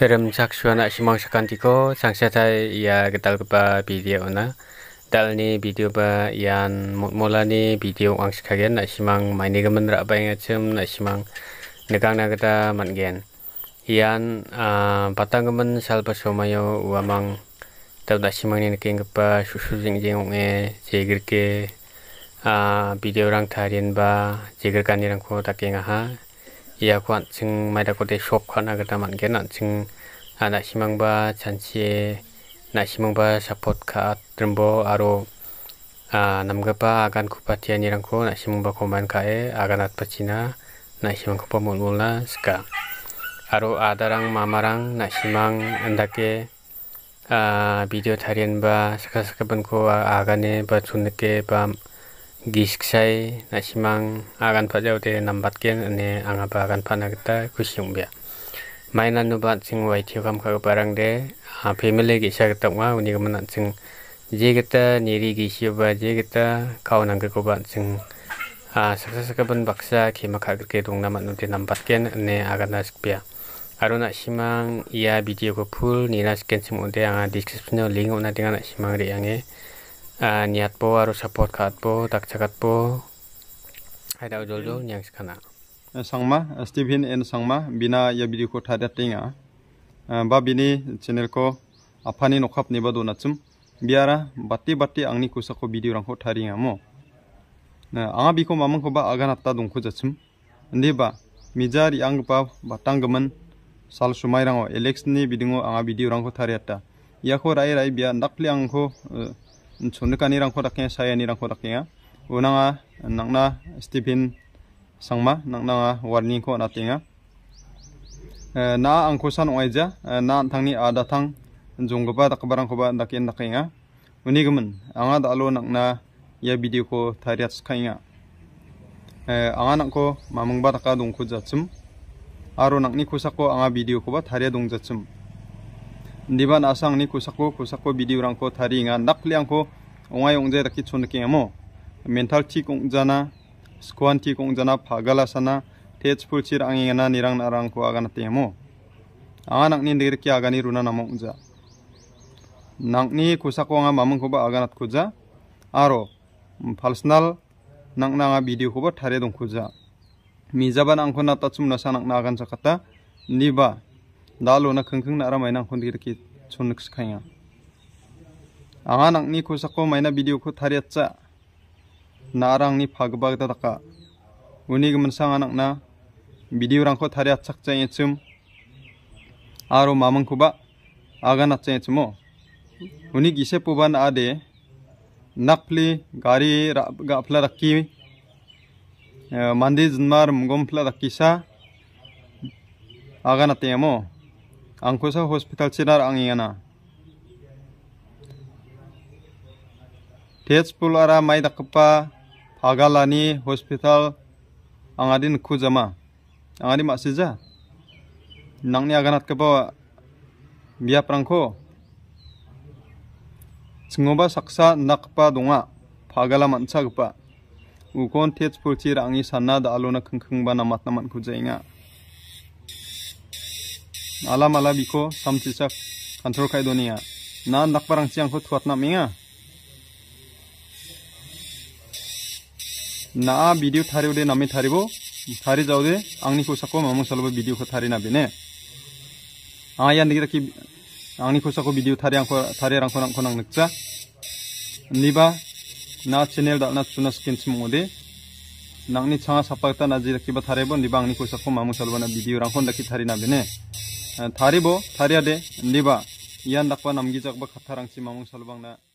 Rem sakshuana simang sakantiko sangsatai ia getal kepa video na dal ni video ba ian mola ni video ang sakagen na simang maini gamen ra ba ngacem na simang negang na geta mangen ian ah, patang gamen salpa somayo uamang tal da simang ni nekeng kepa susu jing jing onge jegir ke ah, video rang tharin ba jegir kan rang ko takeng ha iya kuan jeng maida kote shop khana gata man ge nan ana ba chanchie na simang ba support kha rembo aro ah, namga ba akan kupatia nirang ko na simang ba koman ka e agan at pachina na simang ko mul mula ska aro adarang mamarang na simang andake ah, video tarian ba saka saka ban ko agane ba chunke ba gisksai nasimang akan pajau de nambatken ane anga akan pana kita kusyung bia mainan nubat sing wai tiokam kaga barang de family gisa kita ma uni kemana sing je kita niri gisi ba je kita kau nang kau bat sing saksa sakaban baksa kima kaga ke dong namat nuti nambatken ane akan nasik bia aro nasimang ia video ko full nina sken simude anga description link una dengan nasimang riange uh, niat po harus support kaat po tak cakat po ada jol jol yang mm. sekarang. Eh, sangma eh, steven en sangma bina ya bidi ko thada tinga eh, ba bini channel ko ni nokhap ni badu nachum biara bati batti angni kusako video rangko ngamo mo anga biko mamang ko ba agana ta dungko ndi ba mijari ang pa batangman sal sumai rango election ni bidingo anga video rangko ya ko rai rai bia nakli angko chunka ni rang khodak ke saya ni rang khodak ya unanga nangna stephen sangma nangna warning ko natinga na angkusan oija eh, na eh, thangni ada thang junggoba dakbarang khoba dakin dakinga unigamun anga dalo nangna ya video ko thariat skainga eh, anga nangko mamangba daka dungku jachum aro nangni kusako anga video ko ba tharia dungja niban asang ni kusako kusako bidi urang ko thari nga nakli ang ongai ongje rakhi chun emo mental chi kong jana skwan chi kong jana phagala sana tejful chir angi ngana nirang narang ko agana te emo anak ni ndir ki agani runa namo ongja nangni kusako nga mamang ko ba aganat kuja aro personal nang nanga bidi ko ba thare dong kuja jaban angko na tachum na sanak na agan sakata niba dalo na kengkeng na ramai nang khondir ki chunuk sikhaya anga nang ko sako maina video ko thariatcha na rang ni phagbag ta taka uni mensang sang anak na video rang ko thariatchak chai cum. aro mamang kuba aga na chai chumo uni gise puban ade nakpli gari gapla rakki mandi jinmar mgomfla rakisa aga na mo. Angkusa Hospital Sinar Angiana. Tetspul ara mai dakpa pagalani hospital angadin kujama. Angadi masija. Nangni aganat kepa biap rangko. Tsungoba saksa nakpa dunga pagala mancha gpa. Ukon tetspul cira angi sana da alona kengkeng ba namat namat kujainga. আলা মালা বিখ সামচিসা কান্থর খাই দো না নাকপারং চিয়াং থাত নামে না ভিডিও থারিও দে নামে থারিব থারি যাও দে আংনি খোসাকো মামু সালব ভিডিও থারি নাবে নে আয়া নিগে কি আংনি খোসাকো ভিডিও থারি আংখ থারি রাংখ নাংখ নাং নকচা নিবা না চ্যানেল দা না সুনাস কিনছ মু দে নাংনি ছাঙা সাপাকতা না জি রাখিবা থারিব নিবা আংনি খোসাকো মামু সালব না ভিডিও রাংখ নাকি থারি নাবে নে bo, tharibo thariade ndiba iyan dakpa namgi jakba khatarang si mamung salubang na